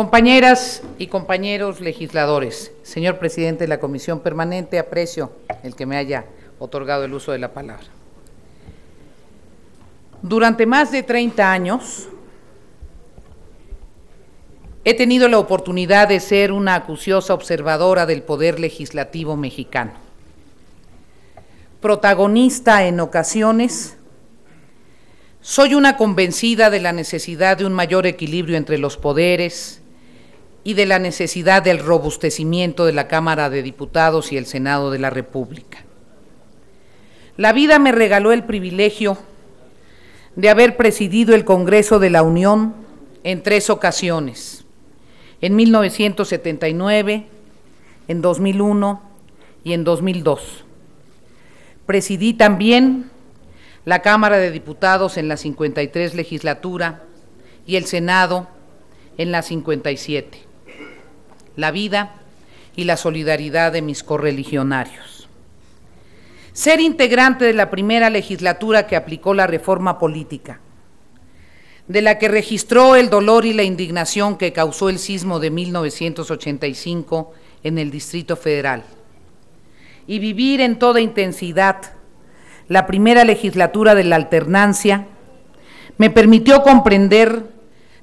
Compañeras y compañeros legisladores, señor presidente de la Comisión Permanente, aprecio el que me haya otorgado el uso de la palabra. Durante más de 30 años he tenido la oportunidad de ser una acuciosa observadora del poder legislativo mexicano, protagonista en ocasiones soy una convencida de la necesidad de un mayor equilibrio entre los poderes, y de la necesidad del robustecimiento de la Cámara de Diputados y el Senado de la República. La vida me regaló el privilegio de haber presidido el Congreso de la Unión en tres ocasiones, en 1979, en 2001 y en 2002. Presidí también la Cámara de Diputados en la 53 legislatura y el Senado en la 57 la vida y la solidaridad de mis correligionarios. Ser integrante de la primera legislatura que aplicó la reforma política, de la que registró el dolor y la indignación que causó el sismo de 1985 en el Distrito Federal, y vivir en toda intensidad la primera legislatura de la alternancia, me permitió comprender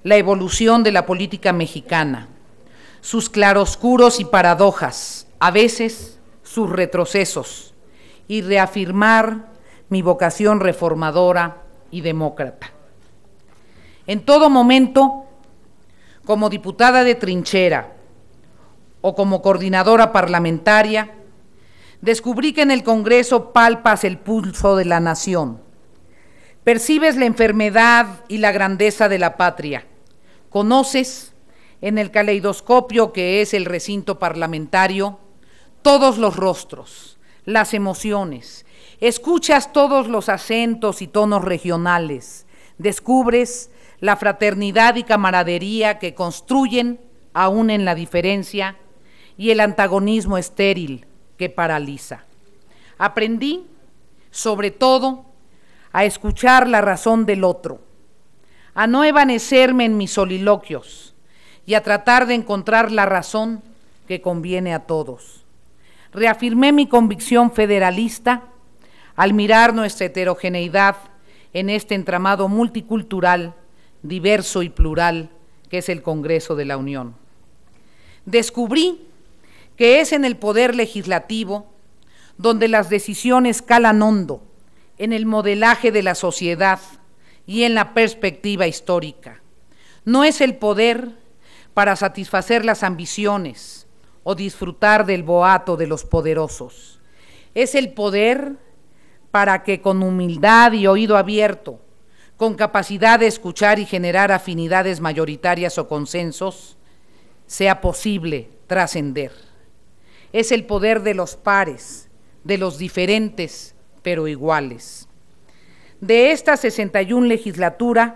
la evolución de la política mexicana sus claroscuros y paradojas, a veces sus retrocesos, y reafirmar mi vocación reformadora y demócrata. En todo momento, como diputada de trinchera o como coordinadora parlamentaria, descubrí que en el Congreso palpas el pulso de la nación, percibes la enfermedad y la grandeza de la patria, conoces en el caleidoscopio que es el recinto parlamentario todos los rostros, las emociones, escuchas todos los acentos y tonos regionales, descubres la fraternidad y camaradería que construyen aún en la diferencia y el antagonismo estéril que paraliza. Aprendí, sobre todo, a escuchar la razón del otro, a no evanecerme en mis soliloquios, y a tratar de encontrar la razón que conviene a todos. Reafirmé mi convicción federalista al mirar nuestra heterogeneidad en este entramado multicultural, diverso y plural que es el Congreso de la Unión. Descubrí que es en el poder legislativo donde las decisiones calan hondo, en el modelaje de la sociedad y en la perspectiva histórica. No es el poder para satisfacer las ambiciones o disfrutar del boato de los poderosos. Es el poder para que con humildad y oído abierto, con capacidad de escuchar y generar afinidades mayoritarias o consensos, sea posible trascender. Es el poder de los pares, de los diferentes, pero iguales. De esta 61 legislatura,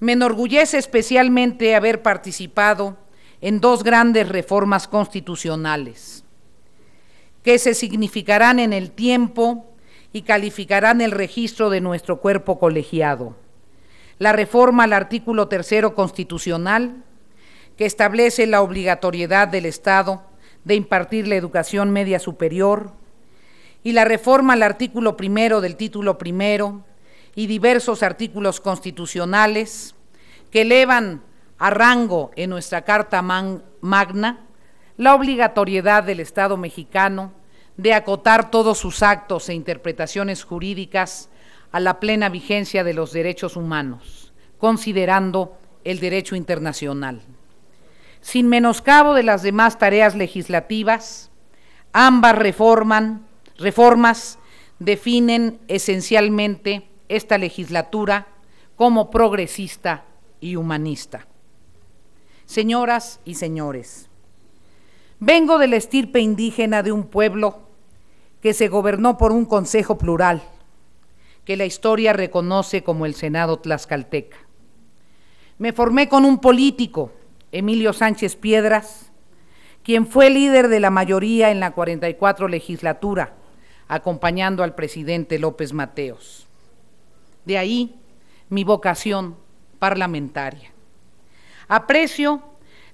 me enorgullece especialmente haber participado en dos grandes reformas constitucionales que se significarán en el tiempo y calificarán el registro de nuestro cuerpo colegiado. La reforma al artículo tercero constitucional, que establece la obligatoriedad del Estado de impartir la educación media superior, y la reforma al artículo primero del título primero, y diversos artículos constitucionales que elevan a rango en nuestra Carta Magna la obligatoriedad del Estado mexicano de acotar todos sus actos e interpretaciones jurídicas a la plena vigencia de los derechos humanos, considerando el derecho internacional. Sin menoscabo de las demás tareas legislativas, ambas reformas definen esencialmente esta legislatura como progresista y humanista. Señoras y señores, vengo de la estirpe indígena de un pueblo que se gobernó por un consejo plural, que la historia reconoce como el Senado Tlaxcalteca. Me formé con un político, Emilio Sánchez Piedras, quien fue líder de la mayoría en la 44 legislatura, acompañando al presidente López Mateos. De ahí mi vocación parlamentaria. Aprecio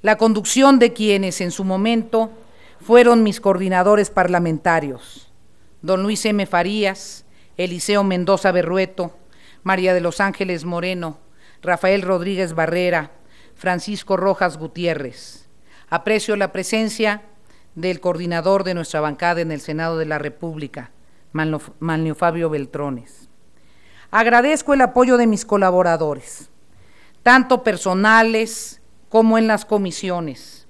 la conducción de quienes en su momento fueron mis coordinadores parlamentarios, don Luis M. Farías, Eliseo Mendoza Berrueto, María de los Ángeles Moreno, Rafael Rodríguez Barrera, Francisco Rojas Gutiérrez. Aprecio la presencia del coordinador de nuestra bancada en el Senado de la República, Manlio Fabio Beltrones. Agradezco el apoyo de mis colaboradores, tanto personales como en las comisiones,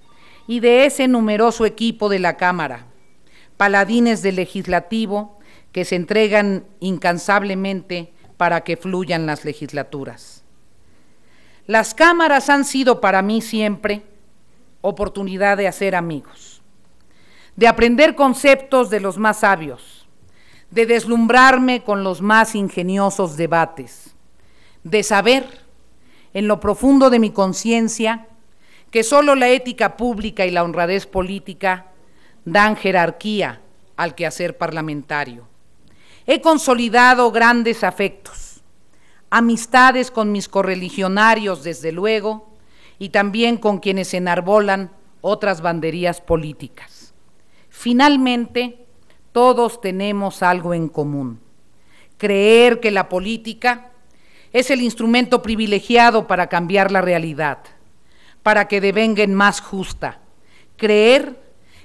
y de ese numeroso equipo de la Cámara, paladines del legislativo que se entregan incansablemente para que fluyan las legislaturas. Las cámaras han sido para mí siempre oportunidad de hacer amigos, de aprender conceptos de los más sabios, de deslumbrarme con los más ingeniosos debates, de saber, en lo profundo de mi conciencia, que solo la ética pública y la honradez política dan jerarquía al quehacer parlamentario. He consolidado grandes afectos, amistades con mis correligionarios, desde luego, y también con quienes enarbolan otras banderías políticas. Finalmente, todos tenemos algo en común. Creer que la política es el instrumento privilegiado para cambiar la realidad, para que devenga más justa. Creer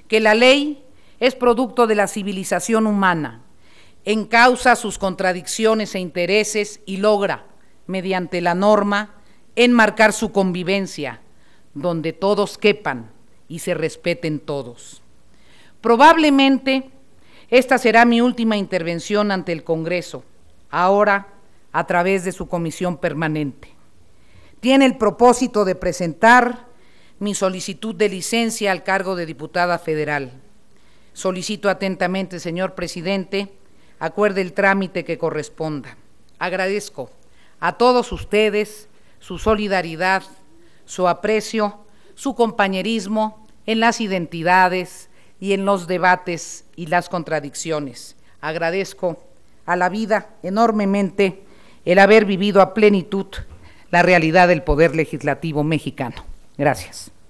que la ley es producto de la civilización humana, encausa sus contradicciones e intereses y logra, mediante la norma, enmarcar su convivencia, donde todos quepan y se respeten todos. Probablemente esta será mi última intervención ante el Congreso, ahora a través de su comisión permanente. Tiene el propósito de presentar mi solicitud de licencia al cargo de diputada federal. Solicito atentamente, señor presidente, acuerde el trámite que corresponda. Agradezco a todos ustedes su solidaridad, su aprecio, su compañerismo en las identidades, y en los debates y las contradicciones. Agradezco a la vida enormemente el haber vivido a plenitud la realidad del poder legislativo mexicano. Gracias.